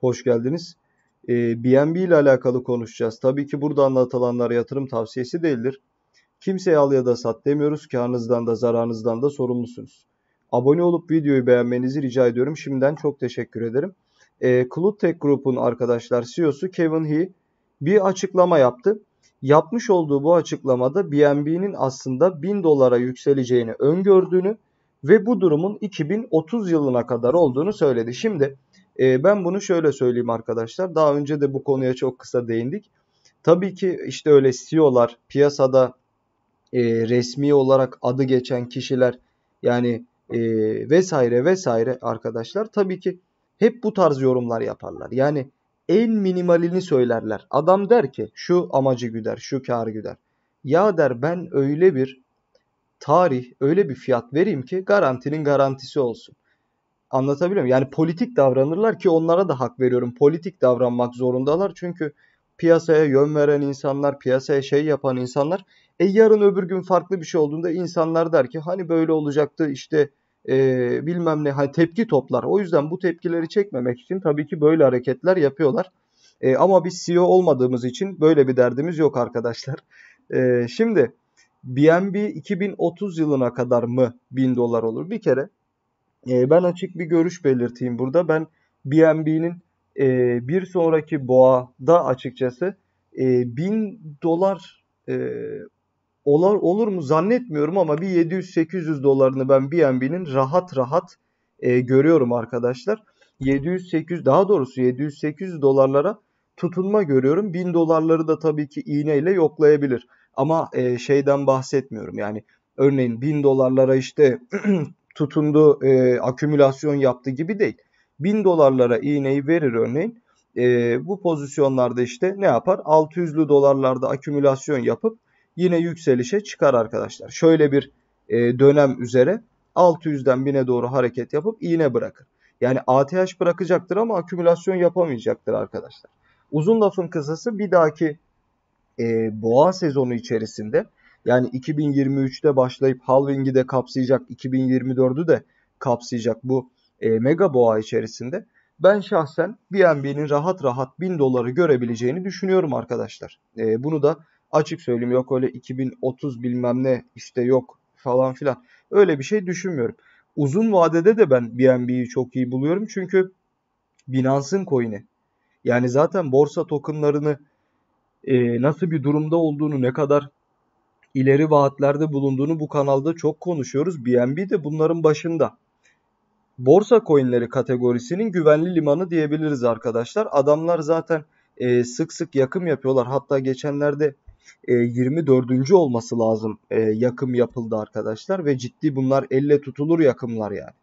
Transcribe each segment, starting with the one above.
Hoş geldiniz. E, ee, BNB ile alakalı konuşacağız. Tabii ki burada anlatılanlar yatırım tavsiyesi değildir. Kimseye al ya da sat demiyoruz. Kârınızdan da zararınızdan da sorumlusunuz. Abone olup videoyu beğenmenizi rica ediyorum. Şimdiden çok teşekkür ederim. E, Cloud Tech Group'un arkadaşlar CEO'su Kevin He bir açıklama yaptı. Yapmış olduğu bu açıklamada BNB'nin aslında 1000 dolara yükseleceğini öngördüğünü ve bu durumun 2030 yılına kadar olduğunu söyledi. Şimdi e, ben bunu şöyle söyleyeyim arkadaşlar. Daha önce de bu konuya çok kısa değindik. Tabii ki işte öyle CEO'lar piyasada e, resmi olarak adı geçen kişiler yani e, vesaire vesaire arkadaşlar tabii ki hep bu tarz yorumlar yaparlar. Yani en minimalini söylerler. Adam der ki şu amacı güder, şu kar güder. Ya der ben öyle bir tarih, öyle bir fiyat vereyim ki garantinin garantisi olsun. Anlatabiliyor muyum? Yani politik davranırlar ki onlara da hak veriyorum. Politik davranmak zorundalar çünkü piyasaya yön veren insanlar, piyasaya şey yapan insanlar e yarın öbür gün farklı bir şey olduğunda insanlar der ki hani böyle olacaktı işte e, bilmem ne hani tepki toplar. O yüzden bu tepkileri çekmemek için tabii ki böyle hareketler yapıyorlar. E, ama biz CEO olmadığımız için böyle bir derdimiz yok arkadaşlar. E, şimdi BNB 2030 yılına kadar mı 1000 dolar olur? Bir kere e, ben açık bir görüş belirteyim burada. Ben BNB'nin e, bir sonraki boğada açıkçası e, 1000 dolar e, olar, olur mu zannetmiyorum ama bir 700-800 dolarını ben BNB'nin rahat rahat e, görüyorum arkadaşlar. 700-800 daha doğrusu 700-800 dolarlara tutunma görüyorum. 1000 dolarları da tabii ki iğneyle yoklayabilir. Ama e, şeyden bahsetmiyorum yani örneğin 1000 dolarlara işte tutundu, e, akümülasyon yaptı gibi değil. 1000 dolarlara iğneyi verir örneğin. E, bu pozisyonlarda işte ne yapar? 600'lü dolarlarda akümülasyon yapıp yine yükselişe çıkar arkadaşlar. Şöyle bir e, dönem üzere 600'den 1000'e doğru hareket yapıp iğne bırakır. Yani ATH bırakacaktır ama akümülasyon yapamayacaktır arkadaşlar. Uzun lafın kısası bir dahaki e, boğa sezonu içerisinde yani 2023'te başlayıp halving'i de kapsayacak, 2024'ü de kapsayacak bu e, mega boğa içerisinde. Ben şahsen BNB'nin rahat rahat 1000 doları görebileceğini düşünüyorum arkadaşlar. E, bunu da açık söyleyeyim yok öyle 2030 bilmem ne işte yok falan filan. Öyle bir şey düşünmüyorum. Uzun vadede de ben BNB'yi çok iyi buluyorum çünkü Binance'ın coin'i. Yani zaten borsa tokenlarını e, nasıl bir durumda olduğunu, ne kadar ileri vaatlerde bulunduğunu bu kanalda çok konuşuyoruz. BNB de bunların başında. Borsa coinleri kategorisinin güvenli limanı diyebiliriz arkadaşlar. Adamlar zaten e, sık sık yakım yapıyorlar. Hatta geçenlerde e, 24. olması lazım e, yakım yapıldı arkadaşlar. Ve ciddi bunlar elle tutulur yakımlar yani.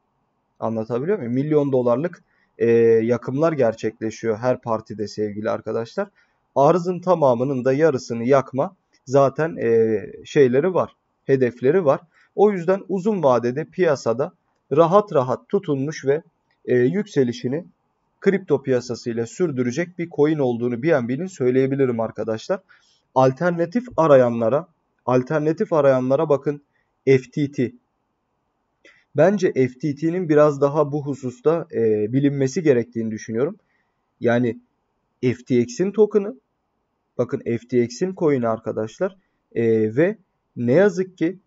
Anlatabiliyor muyum? Milyon dolarlık e, yakımlar gerçekleşiyor her partide sevgili arkadaşlar. Arzın tamamının da yarısını yakma zaten e, şeyleri var, hedefleri var. O yüzden uzun vadede piyasada rahat rahat tutunmuş ve e, yükselişini kripto piyasasıyla sürdürecek bir coin olduğunu BNB'nin söyleyebilirim arkadaşlar. Alternatif arayanlara, alternatif arayanlara bakın FTT. Bence FTT'nin biraz daha bu hususta e, bilinmesi gerektiğini düşünüyorum. Yani FTX'in token'ı Bakın FTX'in coin'i arkadaşlar. E, ve ne yazık ki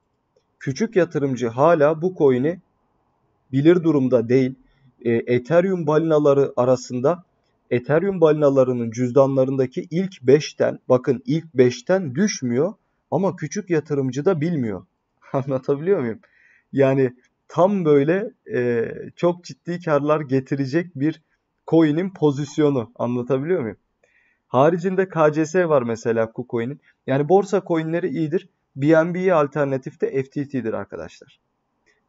küçük yatırımcı hala bu coin'i bilir durumda değil. E, Ethereum balinaları arasında Ethereum balinalarının cüzdanlarındaki ilk 5'ten bakın ilk 5'ten düşmüyor ama küçük yatırımcı da bilmiyor. Anlatabiliyor muyum? Yani tam böyle e, çok ciddi karlar getirecek bir coin'in pozisyonu anlatabiliyor muyum? Haricinde KCS var mesela KuCoin'in. Yani borsa coinleri iyidir. BNB'ye alternatif de FTT'dir arkadaşlar.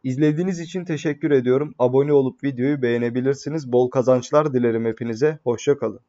İzlediğiniz için teşekkür ediyorum. Abone olup videoyu beğenebilirsiniz. Bol kazançlar dilerim hepinize. Hoşçakalın.